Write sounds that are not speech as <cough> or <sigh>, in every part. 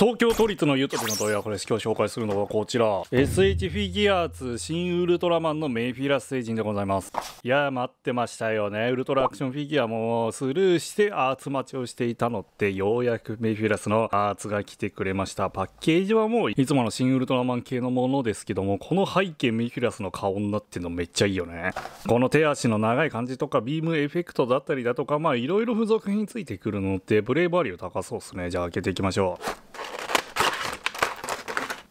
東京都立の YouTube の動画これ今日紹介するのはこちら SH フィギュアーツ新ウルトラマンのメイフィラス星人でございますいや待ってましたよねウルトラアクションフィギュアもスルーしてアーツ待ちをしていたのってようやくメイフィラスのアーツが来てくれましたパッケージはもういつもの新ウルトラマン系のものですけどもこの背景メイフィラスの顔になってんのめっちゃいいよねこの手足の長い感じとかビームエフェクトだったりだとかまあいろいろ付属品ついてくるのってブレイバリュー高そうっすねじゃあ開けていきましょう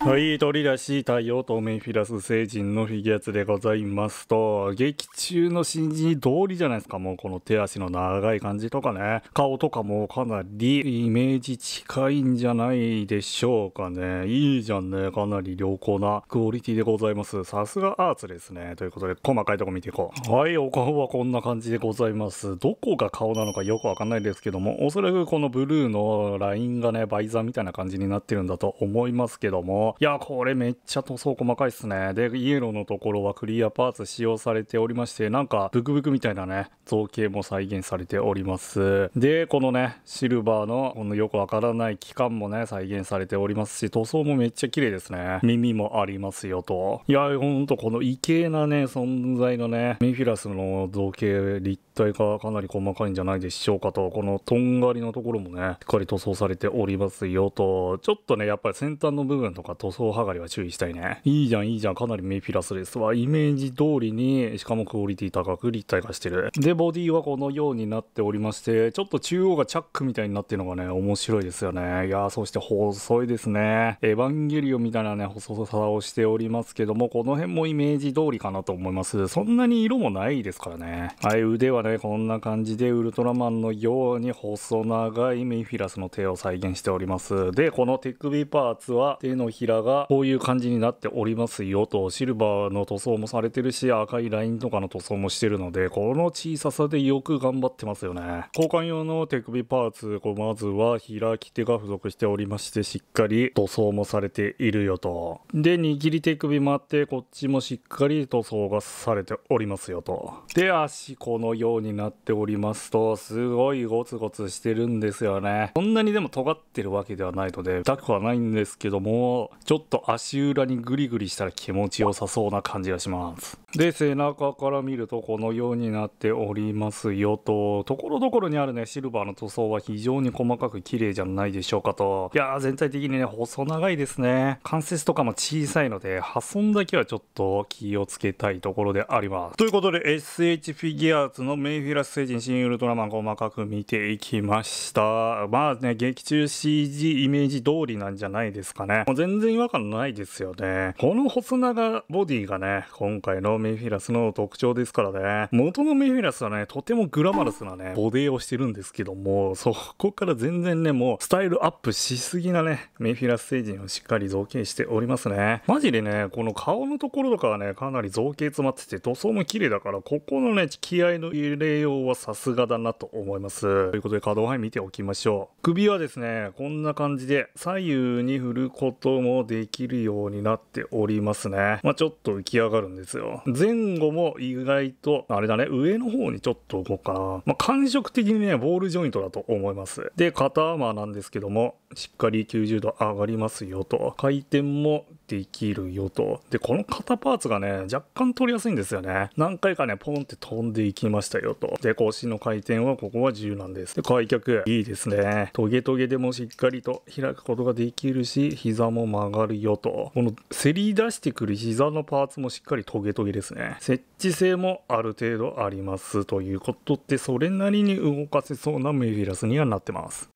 はい、鳥らしい太陽とメンフィラス星人のフィギュアツでございますと、劇中の新人通りじゃないですか、もうこの手足の長い感じとかね、顔とかもかなりイメージ近いんじゃないでしょうかね。いいじゃんね、かなり良好なクオリティでございます。さすがアーツですね。ということで、細かいとこ見ていこう。はい、お顔はこんな感じでございます。どこが顔なのかよくわかんないですけども、おそらくこのブルーのラインがね、バイザーみたいな感じになってるんだと思いますけども、いや、これめっちゃ塗装細かいっすね。で、イエローのところはクリアパーツ使用されておりまして、なんかブクブクみたいなね、造形も再現されております。で、このね、シルバーのこのよくわからない機関もね、再現されておりますし、塗装もめっちゃ綺麗ですね。耳もありますよと。いや、ほんとこの異形なね、存在のね、メフィラスの造形立体がかなり細かいんじゃないでしょうかと、このとんがりのところもね、しっかり塗装されておりますよと、ちょっとね、やっぱり先端の部分とか塗装剥がれは注意したいね。いいじゃん、いいじゃん。かなりメフィラスですわ。イメージ通りに、しかもクオリティ高く立体化してる。で、ボディはこのようになっておりまして、ちょっと中央がチャックみたいになってるのがね、面白いですよね。いやー、そして細いですね。エヴァンゲリオンみたいなね、細さをしておりますけども、この辺もイメージ通りかなと思います。そんなに色もないですからね。はい、腕はね、こんな感じで、ウルトラマンのように細長いメフィラスの手を再現しております。で、この手首パーツは手のひららがこういう感じになっておりますよとシルバーの塗装もされてるし赤いラインとかの塗装もしてるのでこの小ささでよく頑張ってますよね交換用の手首パーツこうまずは開き手が付属しておりましてしっかり塗装もされているよとで握り手首もあってこっちもしっかり塗装がされておりますよとで足このようになっておりますとすごいゴツゴツしてるんですよねそんなにでも尖ってるわけではないので痛くはないんですけどもちょっと足裏にグリグリしたら気持ちよさそうな感じがしますで背中から見るとこのようになっておりますよとところどころにあるねシルバーの塗装は非常に細かく綺麗じゃないでしょうかといやー全体的にね細長いですね関節とかも小さいので破損だけはちょっと気をつけたいところでありますということで SH フィギュアーツのメイフィラス星人新ウルトラマン細かく見ていきましたまあね劇中 CG イメージ通りなんじゃないですかねもう全然違和感ないですよねこの細長ボディがね今回のメフィラスの特徴ですからね。元のメフィラスはね、とてもグラマラスなね、ボディをしてるんですけども、そこから全然ね、もうスタイルアップしすぎなね、メフィラス星人をしっかり造形しておりますね。マジでね、この顔のところとかはね、かなり造形詰まってて、塗装も綺麗だから、ここのね、気合の入れようはさすがだなと思います。ということで、可動範囲見ておきましょう。首はですね、こんな感じで左右に振ることもできるようになっておりますね。まあ、ちょっと浮き上がるんですよ。前後も意外と、あれだね、上の方にちょっと置こうかな。まあ、感触的にね、ボールジョイントだと思います。で、肩アーマーなんですけども、しっかり90度上がりますよと。回転もできるよと。で、この肩パーツがね、若干取りやすいんですよね。何回かね、ポンって飛んでいきましたよと。で、腰の回転はここは自由なんです。で、開脚、いいですね。トゲトゲでもしっかりと開くことができるし、膝も曲がるよと。このせり出してくる膝のパーツもしっかりトゲトゲですね。設置性もある程度ありますということって、それなりに動かせそうなメフィラスにはなってます。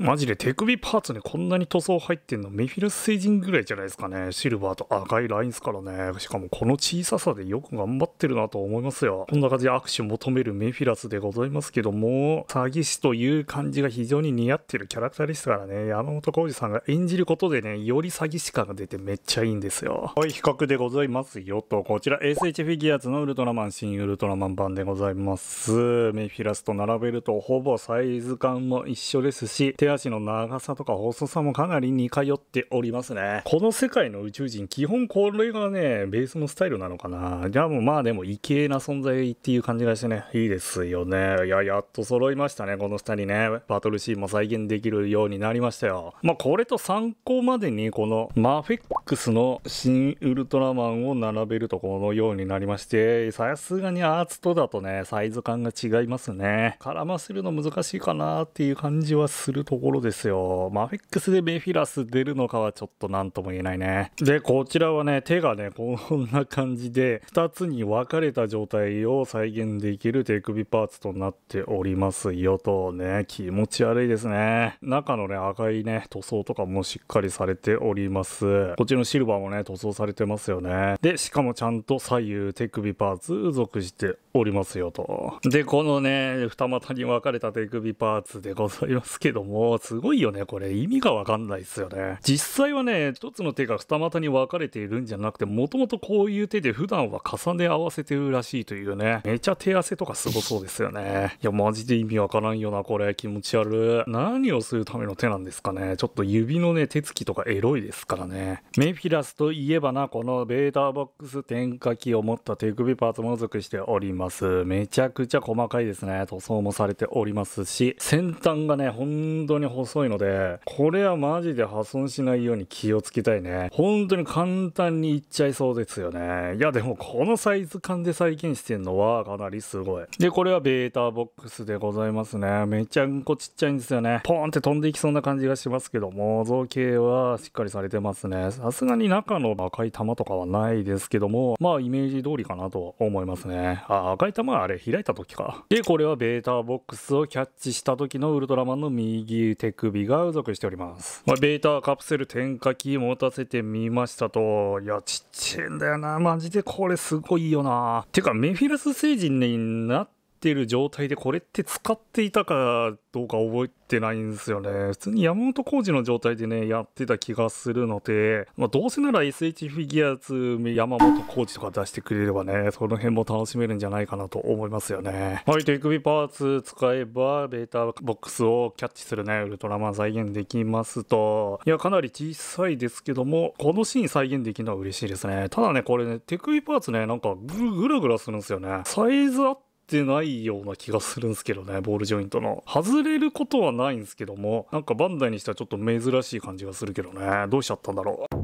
マジで手首パーツにこんなに塗装入ってんのメフィラス星人ぐらいじゃないですかね。シルバーと赤いラインですからね。しかもこの小ささでよく頑張ってるなと思いますよ。こんな感じで握手求めるメフィラスでございますけども、詐欺師という感じが非常に似合ってるキャラクターでしたからね。山本浩二さんが演じることでね、より詐欺師感が出てめっちゃいいんですよ。はい、比較でございますよと、こちら SH フィギュアーズのウルトラマン新ウルトラマン版でございます。メフィラスと並べるとほぼサイズ感も一緒ですし、手手足の長さとか細さもかなり似通っておりますね。この世界の宇宙人、基本これがね、ベースのスタイルなのかな。じゃあもうまあでも異形な存在っていう感じがしてね、いいですよね。いや、やっと揃いましたね、この下人ね。バトルシーンも再現できるようになりましたよ。まあこれと参考までに、このマフェックスの新ウルトラマンを並べるとこのようになりまして、さすがにアーツとだとね、サイズ感が違いますね。絡ませるの難しいかなっていう感じはするとところですよ。マフィックスでメフィラス出るのかはちょっと何とも言えないね。で、こちらはね、手がね、こんな感じで、2つに分かれた状態を再現できる手首パーツとなっておりますよとね、気持ち悪いですね。中のね、赤いね、塗装とかもしっかりされております。こっちのシルバーもね、塗装されてますよね。で、しかもちゃんと左右手首パーツ属しておりますよと。で、このね、二股に分かれた手首パーツでございますけども、すごいよね、これ。意味がわかんないすよね。実際はね、一つの手が二股に分かれているんじゃなくて、もともとこういう手で普段は重ね合わせてるらしいというね。めちゃ手汗とかすごそうですよね。いや、マジで意味わからんよな、これ。気持ち悪い。何をするための手なんですかね。ちょっと指のね、手つきとかエロいですからね。メフィラスといえばな、このベータボックス点火器を持った手首パーツも属しております。めちゃくちゃ細かいですね。塗装もされておりますし、先端がね、ほんと常に細いので、これはマジで破損しないように気をつけたいね。本当に簡単にいっちゃいそうですよね。いや、でもこのサイズ感で再現してんのはかなりすごい。で、これはベータボックスでございますね。めちゃんこちっちゃいんですよね。ポーンって飛んでいきそうな感じがしますけども、造形はしっかりされてますね。さすがに中の赤い玉とかはないですけども、まあイメージ通りかなと思いますね。あ、赤い玉はあれ開いた時か。で、これはベータボックスをキャッチした時のウルトラマンの右手首が属しております。まあ、ベータカプセル点火器持たせてみましたと。いや、ちっちゃいんだよな。マジでこれすごいよな。てか、メフィラス星人になってってる状態でこれって使っていたかどうか覚えてないんですよね。普通に山本浩二の状態でね、やってた気がするので、まあ、どうせなら SH フィギュアーズ山本浩二とか出してくれればね、その辺も楽しめるんじゃないかなと思いますよね。はい、手首パーツ使えば、ベータボックスをキャッチするね、ウルトラマン再現できますと、いや、かなり小さいですけども、このシーン再現できるのは嬉しいですね。ただね、これね、手首パーツね、なんかぐるぐらぐらするんですよね。サイズあっててないような気がするんですけどね、ボールジョイントの。外れることはないんですけども、なんかバンダイにしてはちょっと珍しい感じがするけどね、どうしちゃったんだろう。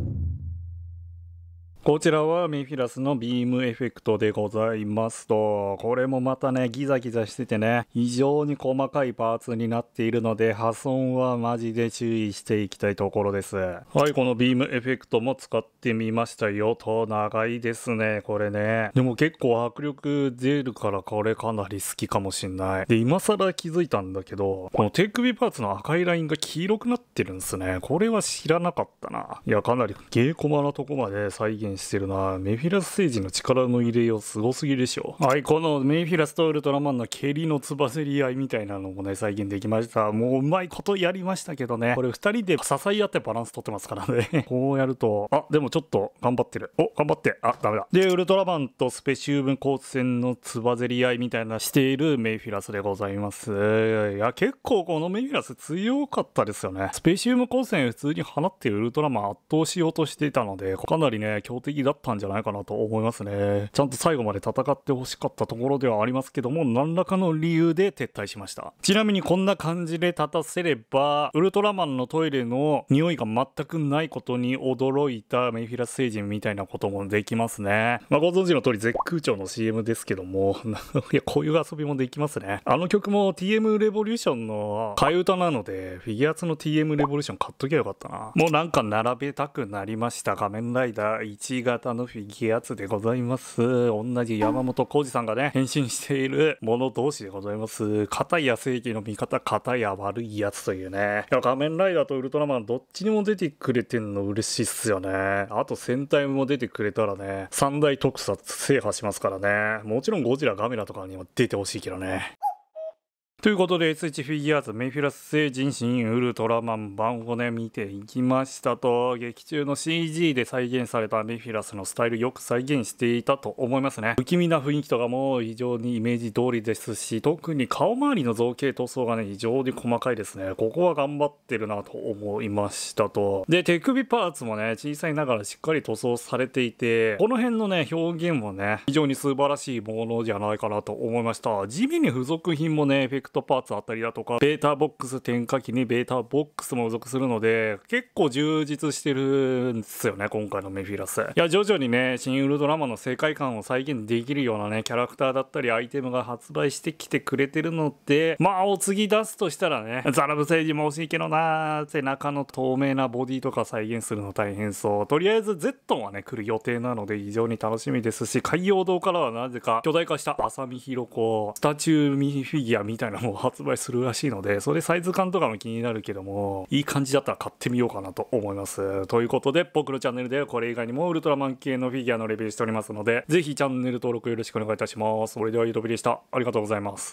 こちらはメフィラスのビームエフェクトでございますと、これもまたね、ギザギザしててね、非常に細かいパーツになっているので、破損はマジで注意していきたいところです。はい、このビームエフェクトも使ってみましたよと、長いですね、これね。でも結構迫力出るからこれかなり好きかもしんない。で、今更気づいたんだけど、この手首パーツの赤いラインが黄色くなってるんですね。これは知らなかったな。いや、かなりゲーコマなとこまで再現ンしてるなメフィラス星人の力の入れようすごすぎでしょはいこのメフィラスとウルトラマンの蹴りのつばせり合いみたいなのもね再現できましたもううまいことやりましたけどねこれ2人で支え合ってバランス取ってますからね <laughs> こうやるとあでもちょっと頑張ってるお頑張ってあダメだでウルトラマンとスペシウム光線のつばぜり合いみたいなしているメフィラスでございますいや結構このメフィラス強かったですよねスペシウム光線普通に放ってウルトラマン圧倒しようとしてたのでかなりね強的だったんじゃないかなと思いますね。ちゃんと最後まで戦ってほしかったところではありますけども、何らかの理由で撤退しました。ちなみにこんな感じで立たせれば、ウルトラマンのトイレの匂いが全くないことに驚いたメイフィラス星人みたいなこともできますね。まあ、ご存知の通り絶空調の CM ですけども、<laughs> いや、こういう遊びもできますね。あの曲も TM レボリューションの替え歌なので、フィギュアツの TM レボリューション買っときゃよかったな。もうなんか並べたくなりました。仮面ライダー1星型のフィギュアツでございます。同じ山本浩二さんがね、変身しているもの同士でございます。片や正義の味方、片や悪いやつというね。いや、仮面ライダーとウルトラマンどっちにも出てくれてんの嬉しいっすよね。あと戦隊も出てくれたらね、三大特撮制覇しますからね。もちろんゴジラ、ガメラとかにも出てほしいけどね。ということで s 1フィギュアーズメフィラス星人新ウルトラマン版をね見ていきましたと劇中の CG で再現されたメフィラスのスタイルよく再現していたと思いますね不気味な雰囲気とかも非常にイメージ通りですし特に顔周りの造形塗装がね非常に細かいですねここは頑張ってるなと思いましたとで手首パーツもね小さいながらしっかり塗装されていてこの辺のね表現もね非常に素晴らしいものじゃないかなと思いました地味に付属品もねエフェクトトパーツあったりだとか、ベータボックス点火器にベータボックスも付属するので、結構充実してるんですよね、今回のメフィラス。いや、徐々にね、新ウルドラマの世界観を再現できるようなね、キャラクターだったりアイテムが発売してきてくれてるので、まあ、お次出すとしたらね、ザラブ星人も欲しいけどなー、背中の透明なボディとか再現するの大変そう。とりあえず、ゼットンはね、来る予定なので非常に楽しみですし、海洋堂からはなぜか巨大化した浅見ヒロ子、スタチューミフィギュアみたいなも発売するらしいので、それサイズ感とかも気になるけども、いい感じだったら買ってみようかなと思います。ということで、僕のチャンネルではこれ以外にもウルトラマン系のフィギュアのレビューしておりますので、ぜひチャンネル登録よろしくお願いいたします。それではゆとびでした。ありがとうございます。